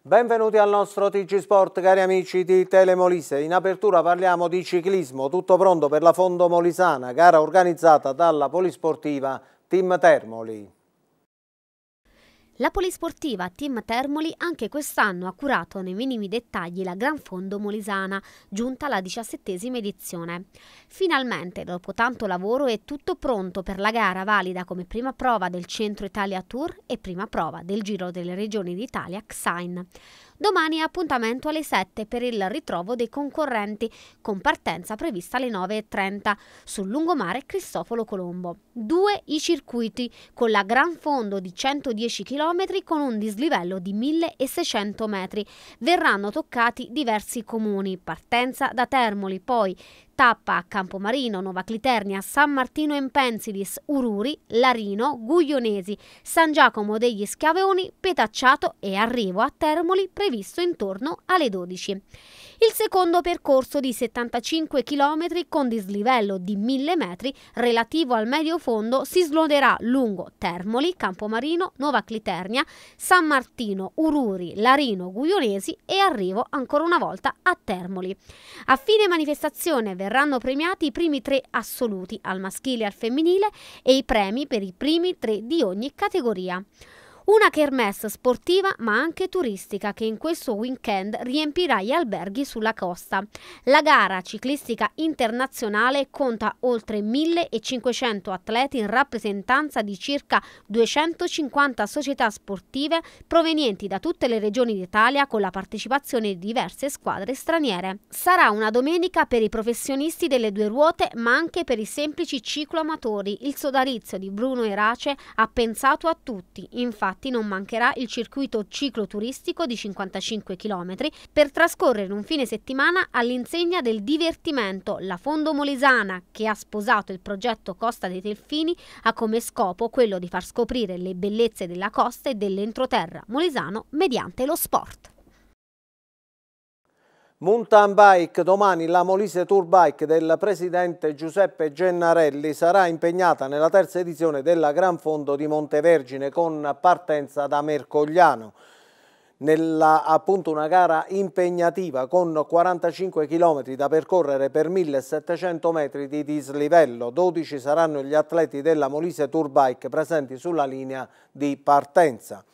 Benvenuti al nostro TG Sport cari amici di Telemolise, in apertura parliamo di ciclismo, tutto pronto per la Fondo Molisana, gara organizzata dalla Polisportiva Team Termoli. La polisportiva Team Termoli anche quest'anno ha curato nei minimi dettagli la Gran Fondo Molisana, giunta alla diciassettesima edizione. Finalmente, dopo tanto lavoro, è tutto pronto per la gara valida come prima prova del Centro Italia Tour e prima prova del Giro delle Regioni d'Italia XAIN. Domani appuntamento alle 7 per il ritrovo dei concorrenti, con partenza prevista alle 9.30 sul lungomare Cristoforo Colombo. Due i circuiti, con la gran fondo di 110 km con un dislivello di 1600 metri. Verranno toccati diversi comuni, partenza da Termoli, poi Tappa, a Campomarino, Nova Cliternia, San Martino in Ururi, Larino, Guglionesi, San Giacomo degli Schiaveoni, Petacciato e arrivo a Termoli previsto intorno alle 12. Il secondo percorso di 75 km con dislivello di 1000 metri relativo al medio fondo si sloderà lungo Termoli, Campomarino, Nuova Cliternia, San Martino, Ururi, Larino, Guglionesi e arrivo ancora una volta a Termoli. A fine manifestazione verranno premiati i primi tre assoluti al maschile e al femminile e i premi per i primi tre di ogni categoria. Una kermesse sportiva ma anche turistica che in questo weekend riempirà gli alberghi sulla costa. La gara ciclistica internazionale conta oltre 1500 atleti in rappresentanza di circa 250 società sportive provenienti da tutte le regioni d'Italia con la partecipazione di diverse squadre straniere. Sarà una domenica per i professionisti delle due ruote ma anche per i semplici cicloamatori. Il sodalizio di Bruno Erace ha pensato a tutti, infatti infatti non mancherà il circuito cicloturistico di 55 km per trascorrere un fine settimana all'insegna del divertimento. La Fondo Molesana, che ha sposato il progetto Costa dei Delfini, ha come scopo quello di far scoprire le bellezze della costa e dell'entroterra molesano mediante lo sport. Mountain Bike, domani la Molise Tour Bike del presidente Giuseppe Gennarelli sarà impegnata nella terza edizione della Gran Fondo di Montevergine con partenza da Mercogliano. Nella appunto una gara impegnativa con 45 km da percorrere per 1700 metri di dislivello. 12 saranno gli atleti della Molise Tour Bike presenti sulla linea di partenza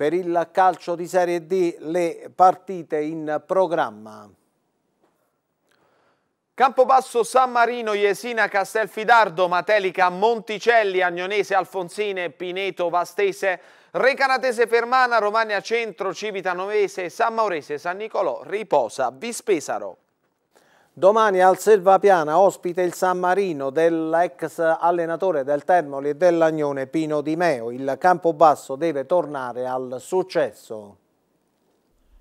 per il calcio di Serie D le partite in programma. Campobasso San Marino, Iesina Castelfidardo, Matelica Monticelli, Agnonese Alfonsine, Pineto Vastese, Recanatese Fermana, Romagna Centro, Civita Novese, San Maurese, San Nicolò, Riposa, Vispesaro. Domani al Selvapiana ospita il San Marino dell'ex allenatore del Termoli e dell'Agnone Pino Di Meo. Il Campobasso deve tornare al successo.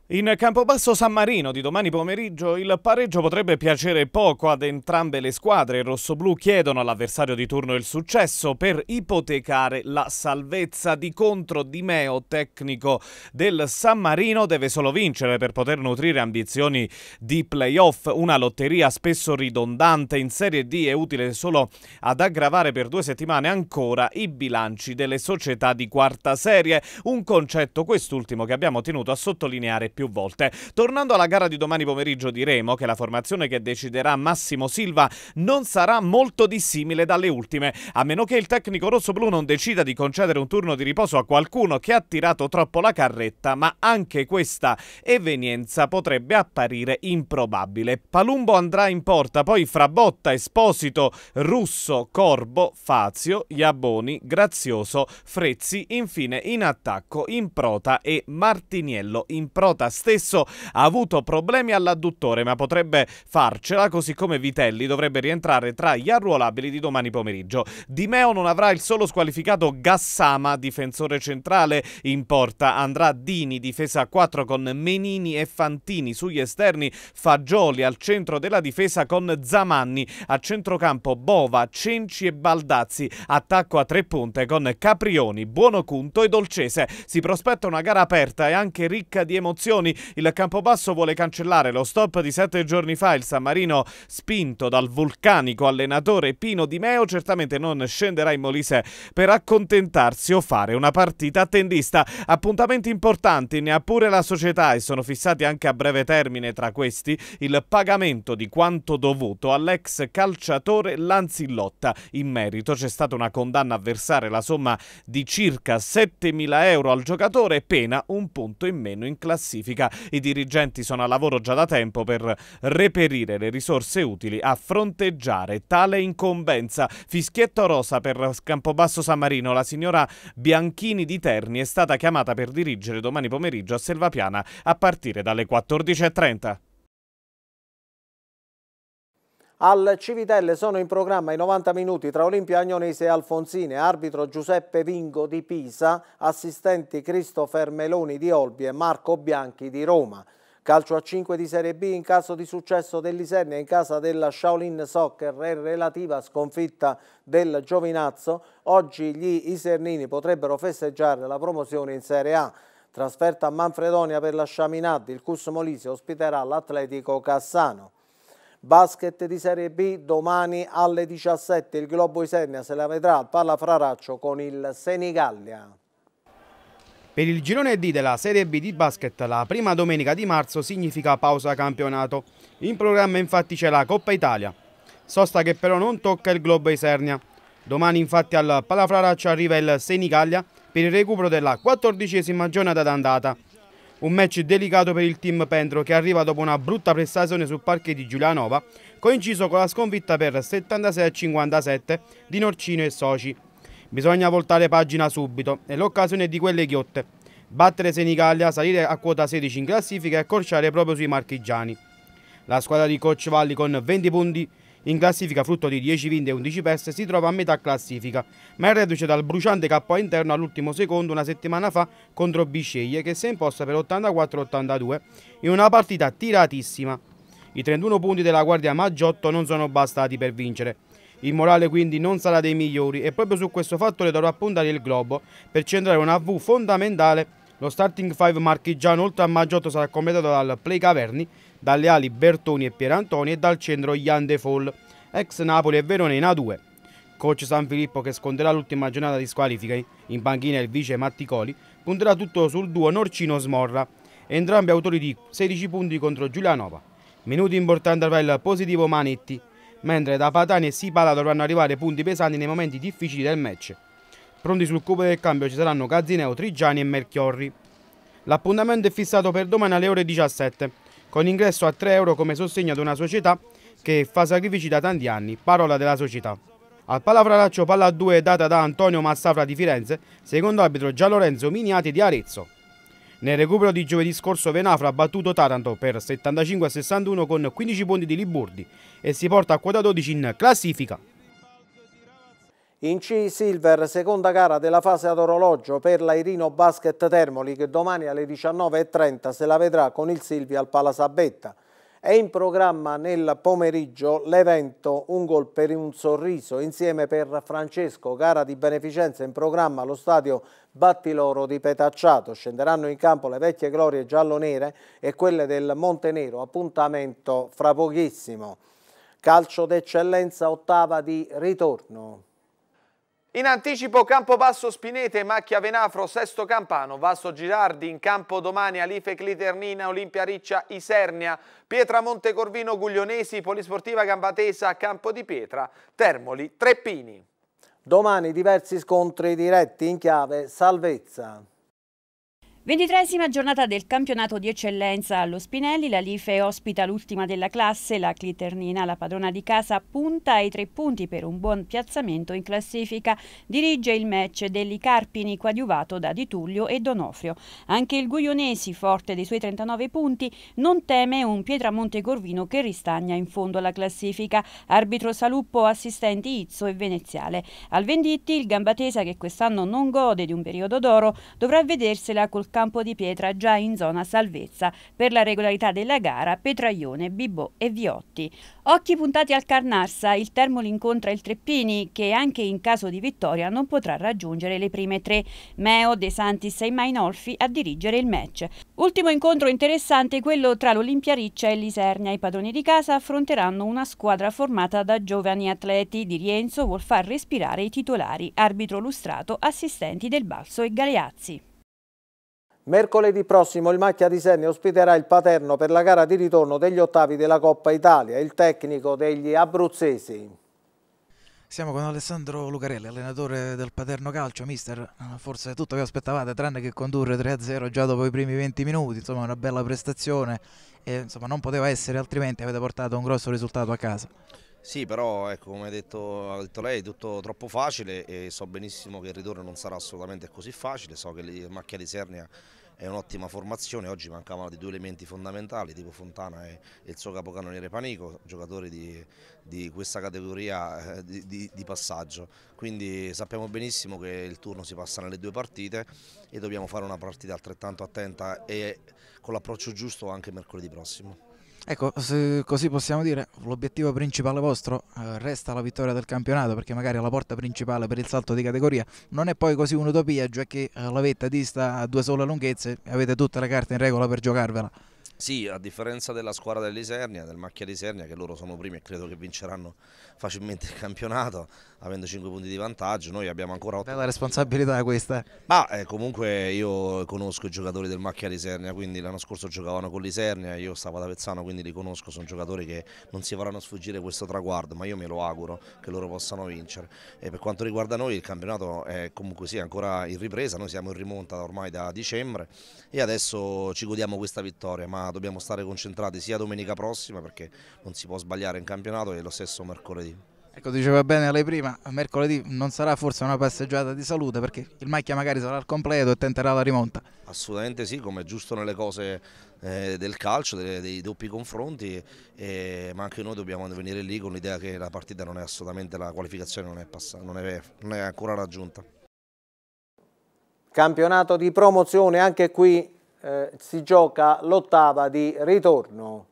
In Campobasso San Marino di domani pomeriggio il pareggio potrebbe piacere poco ad entrambe le squadre. I rossoblù chiedono all'avversario di turno il successo per ipotecare la salvezza di contro di Meo, tecnico del San Marino. Deve solo vincere per poter nutrire ambizioni di playoff. Una lotteria spesso ridondante in Serie D è utile solo ad aggravare per due settimane ancora i bilanci delle società di quarta serie. Un concetto quest'ultimo che abbiamo tenuto a sottolineare più volte. Tornando alla gara di domani pomeriggio diremo che la formazione che deciderà Massimo Silva non sarà molto dissimile dalle ultime, a meno che il tecnico rossoblu non decida di concedere un turno di riposo a qualcuno che ha tirato troppo la carretta, ma anche questa evenienza potrebbe apparire improbabile. Palumbo andrà in porta, poi Frabotta, Esposito, Russo, Corbo, Fazio, Iaboni, Grazioso, Frezzi, infine in attacco in prota e Martiniello. in prota Marotta stesso ha avuto problemi all'adduttore ma potrebbe farcela così come Vitelli dovrebbe rientrare tra gli arruolabili di domani pomeriggio. Di Meo non avrà il solo squalificato Gassama, difensore centrale, in porta andrà Dini, difesa a 4 con Menini e Fantini, sugli esterni Fagioli al centro della difesa con Zamanni, a centrocampo Bova, Cenci e Baldazzi, attacco a tre punte con Caprioni, Buonocunto e Dolcese. Si prospetta una gara aperta e anche ricca di emozioni sanzioni. Il Campobasso vuole cancellare lo stop di sette giorni fa. Il San Marino, spinto dal vulcanico allenatore Pino Di Meo, certamente non scenderà in Molise per accontentarsi o fare una partita attendista. Appuntamenti importanti ne ha pure la società e sono fissati anche a breve termine tra questi il pagamento di quanto dovuto all'ex calciatore Lanzillotta. In merito c'è stata una condanna a versare la somma di circa 7.000 euro al giocatore pena un punto in meno in classifica classifica. I dirigenti sono a lavoro già da tempo per reperire le risorse utili a fronteggiare tale incombenza. Fischietto rosa per Campobasso San Marino, la signora Bianchini di Terni è stata chiamata per dirigere domani pomeriggio a Selvapiana a partire dalle 14.30. Al Civitelle sono in programma i 90 minuti tra Olimpia Agnonese e Alfonsine, arbitro Giuseppe Vingo di Pisa, assistenti Cristofer Meloni di Olbi e Marco Bianchi di Roma. Calcio a 5 di Serie B in caso di successo dell'Isernia in casa della Shaolin Soccer e relativa sconfitta del Giovinazzo, oggi gli Isernini potrebbero festeggiare la promozione in Serie A. Trasferta a Manfredonia per la Sciaminad, il Cus Molise ospiterà l'Atletico Cassano. Basket di Serie B domani alle 17. Il Globo Isernia se la vedrà al Pallafraraccio con il Senigallia. Per il girone D della Serie B di basket la prima domenica di marzo significa pausa campionato. In programma infatti c'è la Coppa Italia, sosta che però non tocca il Globo Isernia. Domani infatti al Palafraraccio arriva il Senigallia per il recupero della quattordicesima giornata d'andata. Un match delicato per il team Pentro che arriva dopo una brutta prestazione sul parquet di Giulianova, coinciso con la sconfitta per 76 57 di Norcino e Soci. Bisogna voltare pagina subito è l'occasione di quelle ghiotte. Battere Senigallia, salire a quota 16 in classifica e accorciare proprio sui marchigiani. La squadra di Coach Valli con 20 punti in classifica frutto di 10 vinte e 11 perse, si trova a metà classifica, ma è reduce dal bruciante KO interno all'ultimo secondo una settimana fa contro Bisceglie che si è imposta per 84-82 in una partita tiratissima. I 31 punti della Guardia Maggiotto non sono bastati per vincere. Il morale quindi non sarà dei migliori e proprio su questo fattore dovrà puntare il globo per centrare una V fondamentale. Lo starting 5 marchigiano oltre a Maggiotto sarà completato dal Play Caverni dalle ali Bertoni e Pierantoni e dal centro Jan De Fall, ex Napoli e Verona in A2. Coach San Filippo che sconderà l'ultima giornata di squalifica eh. in panchina il vice Matticoli punterà tutto sul duo Norcino-Smorra, entrambi autori di 16 punti contro Giulianova. Minuti importanti per il positivo Manetti, mentre da Patani e Sipala dovranno arrivare punti pesanti nei momenti difficili del match. Pronti sul cupo del cambio ci saranno Gazzineo, Trigiani e Melchiorri. L'appuntamento è fissato per domani alle ore 17 con ingresso a 3 euro come sostegno ad una società che fa sacrifici da tanti anni, parola della società. Al Palafralaccio palla 2 data da Antonio Massafra di Firenze, secondo arbitro Gian Lorenzo Miniati di Arezzo. Nel recupero di giovedì scorso Venafra ha battuto Taranto per 75 61 con 15 punti di Liburdi e si porta a quota 12 in classifica. In C-Silver, seconda gara della fase ad orologio per l'Airino Basket Termoli che domani alle 19.30 se la vedrà con il Silvia al Palasabetta. È in programma nel pomeriggio l'evento Un gol per un sorriso insieme per Francesco, gara di beneficenza in programma allo stadio Battiloro di Petacciato. Scenderanno in campo le vecchie glorie giallo-nere e quelle del Montenero, appuntamento fra pochissimo. Calcio d'eccellenza ottava di ritorno. In anticipo Campobasso Spinete, Macchia Venafro, Sesto Campano, Vasso Girardi, in campo domani Alife Cliternina, Olimpia Riccia, Isernia, Pietra Montecorvino, Guglionesi, Polisportiva Gambatesa, Campo di Pietra, Termoli, Treppini. Domani diversi scontri diretti in chiave salvezza. Ventitresima giornata del campionato di eccellenza allo Spinelli, la Life ospita l'ultima della classe, la Cliternina, la padrona di casa, punta ai tre punti per un buon piazzamento in classifica. Dirige il match degli Carpini, coadiuvato da Di Tullio e Donofrio. Anche il Guglionesi, forte dei suoi 39 punti, non teme un Pietramonte Corvino che ristagna in fondo alla classifica. Arbitro Saluppo, assistenti Izzo e Veneziale. Al Venditti, il Gambatesa, che quest'anno non gode di un periodo d'oro, dovrà vedersela col campo di pietra già in zona salvezza per la regolarità della gara Petraglione, Bibò e Viotti. Occhi puntati al Carnarsa, il Termoli incontra il Treppini che anche in caso di vittoria non potrà raggiungere le prime tre. Meo, De Santis e Mainolfi a dirigere il match. Ultimo incontro interessante quello tra l'Olimpia Riccia e l'Isernia. I padroni di casa affronteranno una squadra formata da giovani atleti. Di Rienzo vuol far respirare i titolari, arbitro lustrato, assistenti del Balso e Galeazzi. Mercoledì prossimo il Macchia di Senne ospiterà il Paterno per la gara di ritorno degli ottavi della Coppa Italia, il tecnico degli abruzzesi. Siamo con Alessandro Lucarelli, allenatore del Paterno Calcio, mister, forse tutto vi aspettavate tranne che condurre 3-0 già dopo i primi 20 minuti, insomma una bella prestazione, e, insomma non poteva essere altrimenti, avete portato un grosso risultato a casa. Sì, però ecco, come ha detto, ha detto, lei, è tutto troppo facile e so benissimo che il ritorno non sarà assolutamente così facile, so che il Macchia di Sernia è un'ottima formazione, oggi mancavano di due elementi fondamentali tipo Fontana e, il suo capocannoniere Panico, giocatori di, di questa categoria eh, di, di, di passaggio, quindi sappiamo benissimo che il turno si passa nelle due partite e dobbiamo fare una partita altrettanto attenta e con l'approccio giusto anche mercoledì prossimo. Ecco, così possiamo dire, l'obiettivo principale vostro eh, resta la vittoria del campionato perché magari la porta principale per il salto di categoria non è poi così un'utopia, cioè che eh, la vetta dista a due sole lunghezze e avete tutte le carte in regola per giocarvela. Sì, a differenza della squadra dell'Isernia, del Macchia di Isernia, che loro sono primi e credo che vinceranno facilmente il campionato, avendo 5 punti di vantaggio, noi abbiamo ancora 8. È la responsabilità questa. Ma eh, comunque io conosco i giocatori del Macchia di Isernia, quindi l'anno scorso giocavano con l'Isernia, io stavo ad Avezzano, quindi li conosco, sono giocatori che non si faranno sfuggire questo traguardo, ma io me lo auguro che loro possano vincere. E per quanto riguarda noi il campionato è comunque sì, ancora in ripresa, noi siamo in rimonta ormai da dicembre e adesso ci godiamo questa vittoria, ma dobbiamo stare concentrati sia domenica prossima perché non si può sbagliare in campionato e lo stesso mercoledì. Ecco, diceva bene lei prima, mercoledì non sarà forse una passeggiata di salute perché il Macchia magari sarà al completo e tenterà la rimonta. Assolutamente sì, come è giusto nelle cose eh, del calcio, dei, dei doppi confronti, eh, ma anche noi dobbiamo venire lì con l'idea che la partita non è assolutamente, la qualificazione non è, passata, non è, non è ancora raggiunta. Campionato di promozione anche qui eh, si gioca l'ottava di ritorno.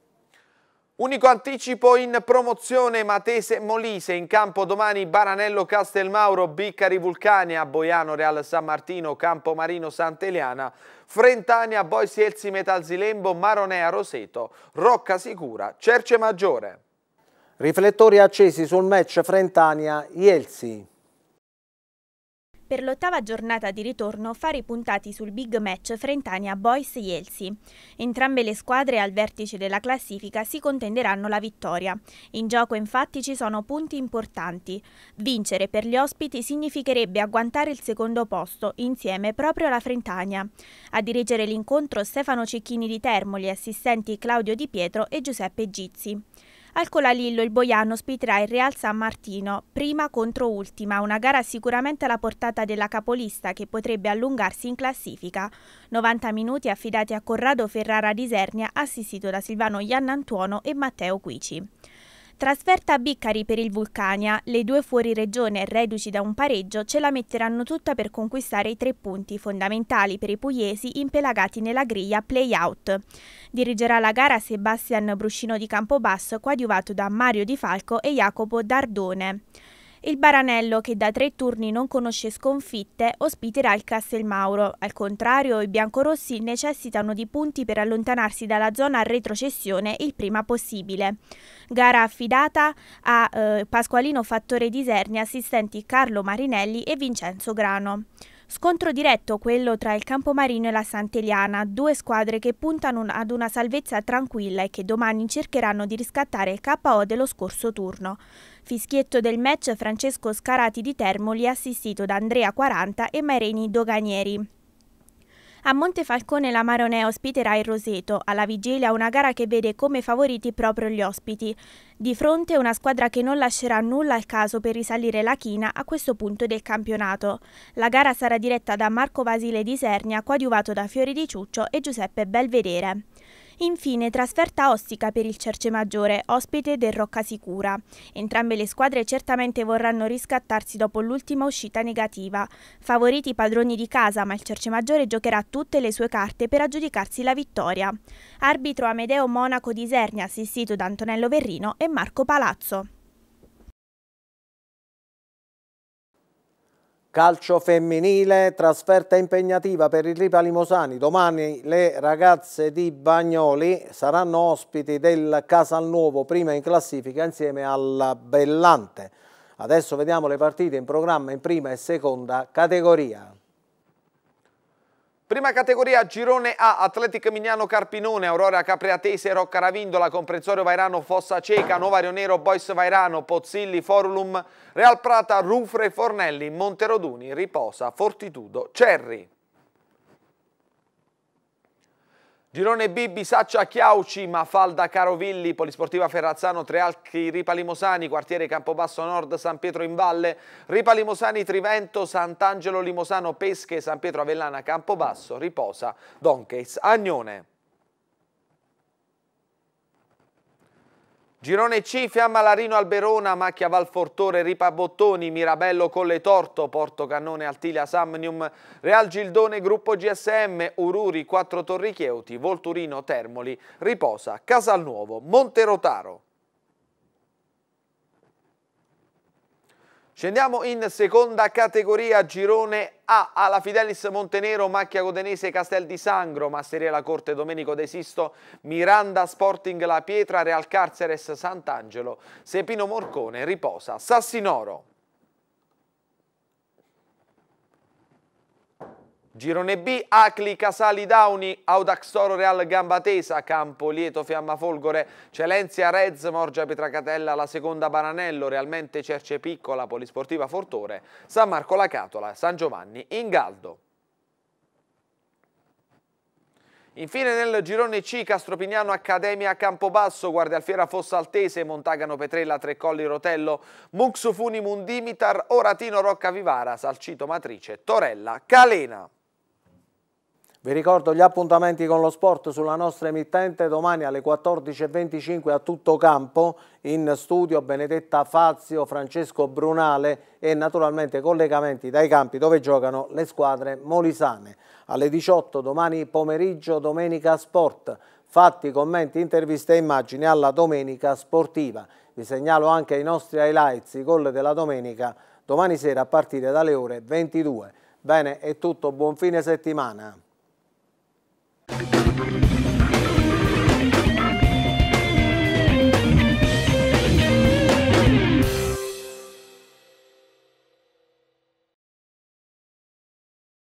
Unico anticipo in promozione Matese Molise, in campo domani Baranello Castelmauro, Biccari Vulcania, Boiano Real San Martino, Campomarino Sant'Eliana, Frentania, Boisielsi Metalzilembo, Maronea Roseto, Rocca Sicura, Cerce Maggiore. Riflettori accesi sul match Frentania-Ielsi per l'ottava giornata di ritorno fare i puntati sul big match Frentania Boys Jelsi. Entrambe le squadre al vertice della classifica si contenderanno la vittoria. In gioco infatti ci sono punti importanti. Vincere per gli ospiti significherebbe agguantare il secondo posto insieme proprio alla Frentania. A dirigere l'incontro Stefano Cecchini di Termoli, assistenti Claudio Di Pietro e Giuseppe Gizzi. Al Colalillo il Boiano ospiterà il Real San Martino, prima contro ultima, una gara sicuramente alla portata della capolista che potrebbe allungarsi in classifica. 90 minuti affidati a Corrado Ferrara di Sernia, assistito da Silvano Iannantuono e Matteo Quici. Trasferta a Biccari per il Vulcania, le due fuori regione reduci da un pareggio ce la metteranno tutta per conquistare i tre punti fondamentali per i pugliesi impelagati nella griglia play-out. Dirigerà la gara Sebastian Bruscino di Campobasso coadiuvato da Mario Di Falco e Jacopo Dardone. Il Baranello, che da tre turni non conosce sconfitte, ospiterà il Castelmauro. Al contrario, i biancorossi necessitano di punti per allontanarsi dalla zona a retrocessione il prima possibile. Gara affidata a eh, Pasqualino Fattore di Serni, assistenti Carlo Marinelli e Vincenzo Grano. Scontro diretto quello tra il Campomarino e la Sant'Eliana, due squadre che puntano ad una salvezza tranquilla e che domani cercheranno di riscattare il KO dello scorso turno. Fischietto del match Francesco Scarati di Termoli assistito da Andrea 40 e Mareni Doganieri. A Montefalcone la Marone ospiterà il Roseto, alla vigilia una gara che vede come favoriti proprio gli ospiti. Di fronte una squadra che non lascerà nulla al caso per risalire la china a questo punto del campionato. La gara sarà diretta da Marco Vasile di Sernia, coadiuvato da Fiori di Ciuccio e Giuseppe Belvedere. Infine trasferta ostica per il Cercemaggiore, ospite del Rocca Sicura. Entrambe le squadre certamente vorranno riscattarsi dopo l'ultima uscita negativa. Favoriti i padroni di casa, ma il Cercemaggiore giocherà tutte le sue carte per aggiudicarsi la vittoria. Arbitro Amedeo Monaco di Isernia, assistito da Antonello Verrino e Marco Palazzo. Calcio femminile, trasferta impegnativa per il Ripa Limosani. Domani le ragazze di Bagnoli saranno ospiti del Casalnuovo, prima in classifica insieme al Bellante. Adesso vediamo le partite in programma in prima e seconda categoria. Prima categoria Girone A, Atletic Mignano Carpinone, Aurora Capriatese, Rocca Ravindola, Comprensorio Vairano, Fossa Ceca, Novario Nero, Bois Vairano, Pozzilli, Forlum, Real Prata, Rufre, Fornelli, Monteroduni, Riposa, Fortitudo, Cerri. Girone B, Bisaccia Chiauci, Mafalda Carovilli, Polisportiva Ferrazzano, Trealchi, Ripalimosani, quartiere Campobasso Nord, San Pietro in Valle, Ripalimosani, Trivento, Sant'Angelo Limosano, Pesche, San Pietro Avellana, Campobasso, Riposa, Donches, Agnone. Girone C, Fiamma Larino Alberona, Macchia Valfortore, Ripa Bottoni, Mirabello Colletorto, Porto Cannone Altilia Samnium, Real Gildone Gruppo GSM, Ururi, Quattro Torri Chieuti, Volturino Termoli, Riposa, Casalnuovo, Monterotaro. Scendiamo in seconda categoria girone a. alla Fidelis Montenero, Macchia Codenese, Castel di Sangro, Masseria La Corte, Domenico De Sisto, Miranda Sporting La Pietra, Real Carceres, Sant'Angelo, Sepino Morcone, Riposa, Sassinoro. Girone B, Acli, Casali, Dauni, Audax Toro, Real, Gambatesa, Campo, Lieto, Fiamma, Folgore, Celenzia, Rez, Morgia, Petracatella, La Seconda, Baranello, Realmente, Cerce Piccola, Polisportiva, Fortore, San Marco, La Catola, San Giovanni, Ingaldo. Infine nel girone C, Castropignano, Accademia, Campobasso, Guardialfiera, Altese, Montagano, Petrella, Trecolli, Rotello, Muxufuni, Mundimitar, Oratino, Rocca Vivara, Salcito, Matrice, Torella, Calena. Vi ricordo gli appuntamenti con lo sport sulla nostra emittente domani alle 14.25 a tutto campo in studio Benedetta Fazio, Francesco Brunale e naturalmente collegamenti dai campi dove giocano le squadre molisane. Alle 18 domani pomeriggio Domenica Sport, fatti, commenti, interviste e immagini alla Domenica Sportiva. Vi segnalo anche i nostri highlights, i gol della domenica, domani sera a partire dalle ore 22. Bene, è tutto, buon fine settimana. Thank you.